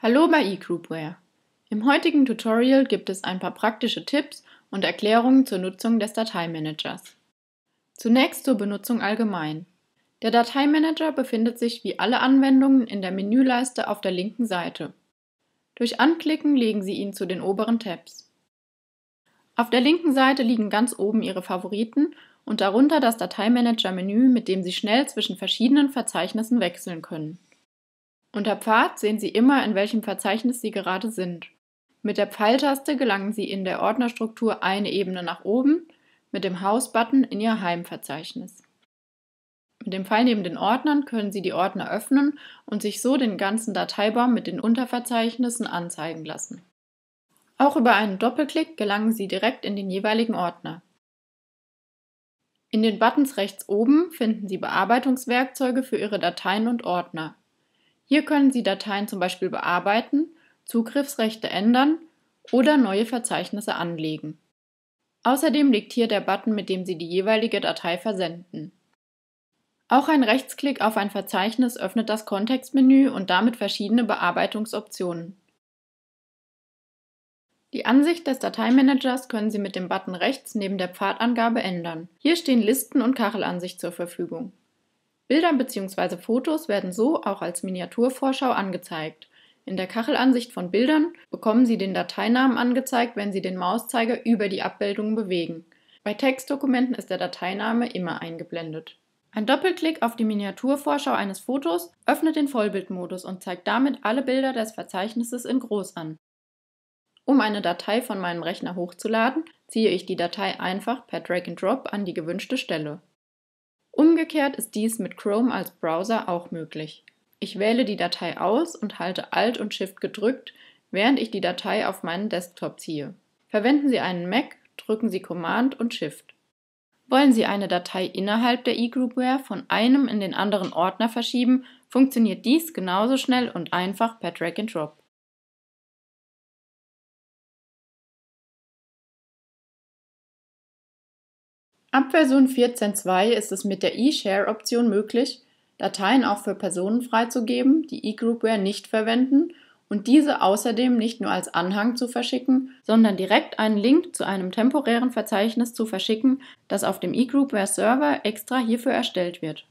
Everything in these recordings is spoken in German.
Hallo bei eGroupware! Im heutigen Tutorial gibt es ein paar praktische Tipps und Erklärungen zur Nutzung des Dateimanagers. Zunächst zur Benutzung allgemein. Der Dateimanager befindet sich wie alle Anwendungen in der Menüleiste auf der linken Seite. Durch Anklicken legen Sie ihn zu den oberen Tabs. Auf der linken Seite liegen ganz oben Ihre Favoriten und darunter das Dateimanager-Menü, mit dem Sie schnell zwischen verschiedenen Verzeichnissen wechseln können. Unter Pfad sehen Sie immer, in welchem Verzeichnis Sie gerade sind. Mit der Pfeiltaste gelangen Sie in der Ordnerstruktur eine Ebene nach oben, mit dem Hausbutton in Ihr Heimverzeichnis. Mit dem Pfeil neben den Ordnern können Sie die Ordner öffnen und sich so den ganzen Dateibaum mit den Unterverzeichnissen anzeigen lassen. Auch über einen Doppelklick gelangen Sie direkt in den jeweiligen Ordner. In den Buttons rechts oben finden Sie Bearbeitungswerkzeuge für Ihre Dateien und Ordner. Hier können Sie Dateien zum Beispiel bearbeiten, Zugriffsrechte ändern oder neue Verzeichnisse anlegen. Außerdem liegt hier der Button, mit dem Sie die jeweilige Datei versenden. Auch ein Rechtsklick auf ein Verzeichnis öffnet das Kontextmenü und damit verschiedene Bearbeitungsoptionen. Die Ansicht des Dateimanagers können Sie mit dem Button rechts neben der Pfadangabe ändern. Hier stehen Listen und Kachelansicht zur Verfügung. Bildern bzw. Fotos werden so auch als Miniaturvorschau angezeigt. In der Kachelansicht von Bildern bekommen Sie den Dateinamen angezeigt, wenn Sie den Mauszeiger über die Abbildungen bewegen. Bei Textdokumenten ist der Dateiname immer eingeblendet. Ein Doppelklick auf die Miniaturvorschau eines Fotos öffnet den Vollbildmodus und zeigt damit alle Bilder des Verzeichnisses in groß an. Um eine Datei von meinem Rechner hochzuladen, ziehe ich die Datei einfach per Drag and Drop an die gewünschte Stelle. Umgekehrt ist dies mit Chrome als Browser auch möglich. Ich wähle die Datei aus und halte Alt und Shift gedrückt, während ich die Datei auf meinen Desktop ziehe. Verwenden Sie einen Mac, drücken Sie Command und Shift. Wollen Sie eine Datei innerhalb der eGroupware von einem in den anderen Ordner verschieben, funktioniert dies genauso schnell und einfach per Drag and Drop. Ab Version 14.2 ist es mit der eShare-Option möglich, Dateien auch für Personen freizugeben, die eGroupware nicht verwenden und diese außerdem nicht nur als Anhang zu verschicken, sondern direkt einen Link zu einem temporären Verzeichnis zu verschicken, das auf dem eGroupware-Server extra hierfür erstellt wird.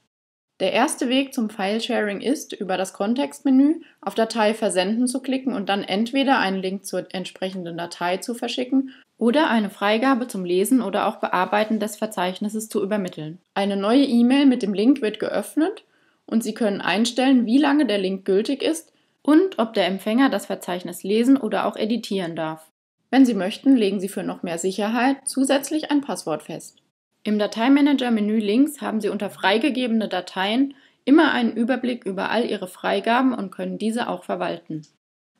Der erste Weg zum File-Sharing ist, über das Kontextmenü auf Datei versenden zu klicken und dann entweder einen Link zur entsprechenden Datei zu verschicken oder eine Freigabe zum Lesen oder auch Bearbeiten des Verzeichnisses zu übermitteln. Eine neue E-Mail mit dem Link wird geöffnet und Sie können einstellen, wie lange der Link gültig ist und ob der Empfänger das Verzeichnis lesen oder auch editieren darf. Wenn Sie möchten, legen Sie für noch mehr Sicherheit zusätzlich ein Passwort fest. Im Dateimanager-Menü links haben Sie unter Freigegebene Dateien immer einen Überblick über all Ihre Freigaben und können diese auch verwalten.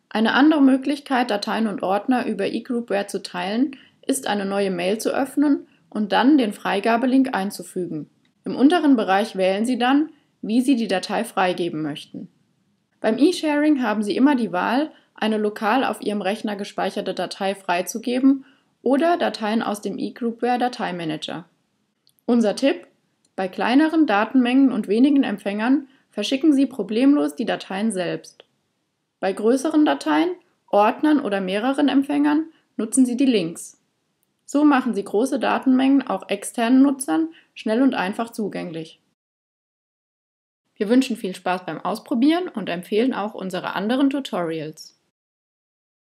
Eine andere Möglichkeit, Dateien und Ordner über eGroupware zu teilen, ist eine neue Mail zu öffnen und dann den Freigabelink einzufügen. Im unteren Bereich wählen Sie dann, wie Sie die Datei freigeben möchten. Beim E-Sharing haben Sie immer die Wahl, eine lokal auf Ihrem Rechner gespeicherte Datei freizugeben oder Dateien aus dem eGroupware Dateimanager. Unser Tipp: Bei kleineren Datenmengen und wenigen Empfängern verschicken Sie problemlos die Dateien selbst. Bei größeren Dateien, Ordnern oder mehreren Empfängern nutzen Sie die Links. So machen Sie große Datenmengen auch externen Nutzern schnell und einfach zugänglich. Wir wünschen viel Spaß beim Ausprobieren und empfehlen auch unsere anderen Tutorials.